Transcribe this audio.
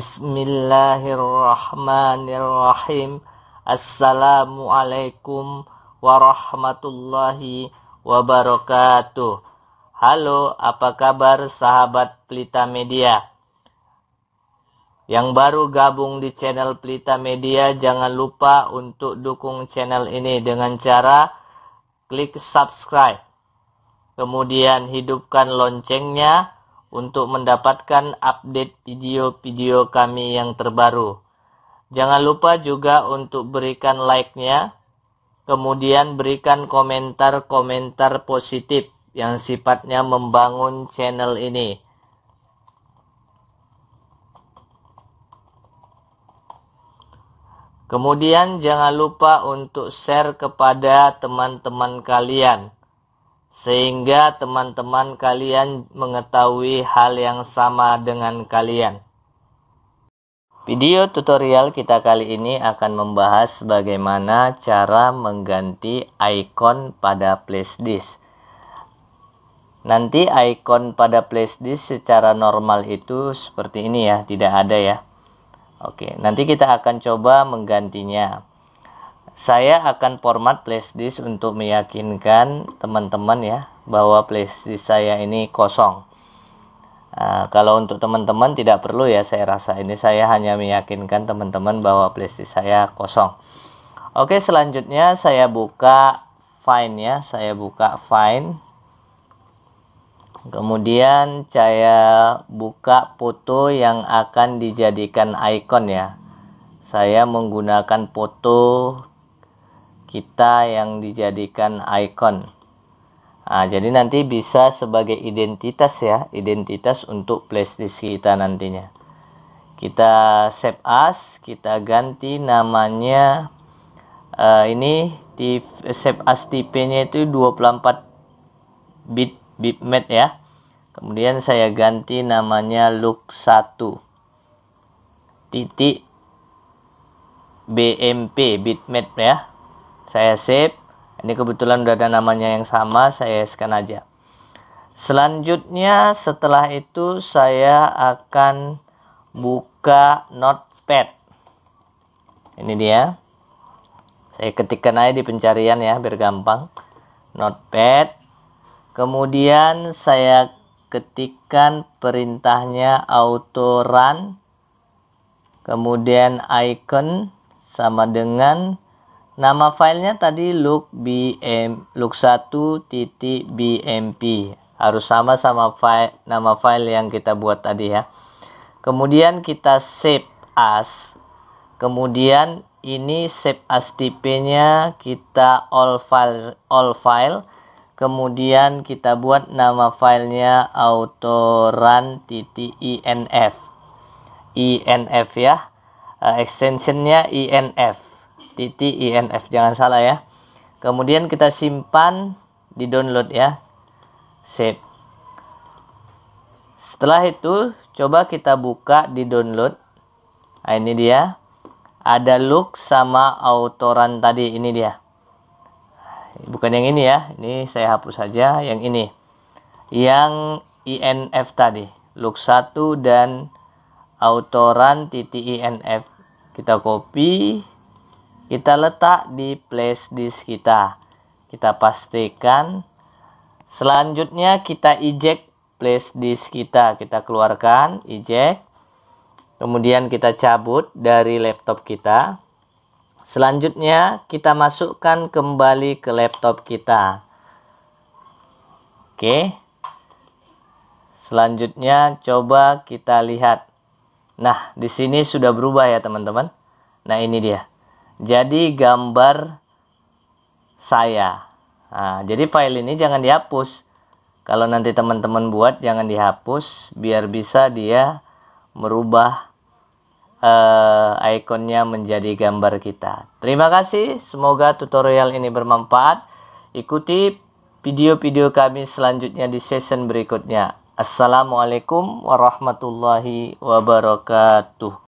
Bismillahirrahmanirrahim. Assalamualaikum warahmatullahi wabarakatuh. Halo, apa kabar sahabat Pelita Media? Yang baru gabung di channel Pelita Media, jangan lupa untuk dukung channel ini dengan cara klik subscribe. Kemudian hidupkan loncengnya untuk mendapatkan update video-video kami yang terbaru. Jangan lupa juga untuk berikan like-nya, kemudian berikan komentar-komentar positif yang sifatnya membangun channel ini. Kemudian jangan lupa untuk share kepada teman-teman kalian sehingga teman-teman kalian mengetahui hal yang sama dengan kalian. Video tutorial kita kali ini akan membahas bagaimana cara mengganti icon pada flashdisk. Nanti icon pada flashdisk secara normal itu seperti ini ya, tidak ada ya. Oke, nanti kita akan coba menggantinya saya akan format flashdisk untuk meyakinkan teman-teman ya bahwa flashdisk saya ini kosong uh, kalau untuk teman-teman tidak perlu ya saya rasa ini saya hanya meyakinkan teman-teman bahwa flashdisk saya kosong oke selanjutnya saya buka find ya saya buka find kemudian saya buka foto yang akan dijadikan icon ya saya menggunakan foto kita yang dijadikan icon. Nah, jadi nanti bisa sebagai identitas ya, identitas untuk playlist kita nantinya. Kita save as, kita ganti namanya uh, ini save as tipenya itu 24 bit bitmap ya. Kemudian saya ganti namanya look 1 titik BMP bitmap ya saya save ini kebetulan udah ada namanya yang sama saya scan aja selanjutnya setelah itu saya akan buka notepad ini dia saya ketikkan aja di pencarian ya biar gampang notepad kemudian saya ketikkan perintahnya auto run kemudian icon sama dengan Nama filenya tadi look bm look bmp harus sama sama file nama file yang kita buat tadi ya. Kemudian kita save as. Kemudian ini save as tipe-nya kita all file all file kemudian kita buat nama filenya autorun .inf inf ya uh, extensionnya inf titik inf jangan salah ya kemudian kita simpan di download ya save setelah itu coba kita buka di download nah ini dia ada look sama autoran tadi ini dia bukan yang ini ya ini saya hapus saja yang ini yang inf tadi look 1 dan autoran titik inf kita copy kita letak di place disk kita kita pastikan selanjutnya kita eject place disk kita kita keluarkan eject kemudian kita cabut dari laptop kita selanjutnya kita masukkan kembali ke laptop kita oke selanjutnya coba kita lihat Nah, di sini sudah berubah ya, teman-teman. Nah, ini dia jadi gambar saya. Nah, jadi file ini jangan dihapus. Kalau nanti teman-teman buat jangan dihapus biar bisa dia merubah uh, ikonnya menjadi gambar kita. Terima kasih, semoga tutorial ini bermanfaat. Ikuti video-video kami selanjutnya di season berikutnya. Assalamualaikum warahmatullahi wabarakatuh.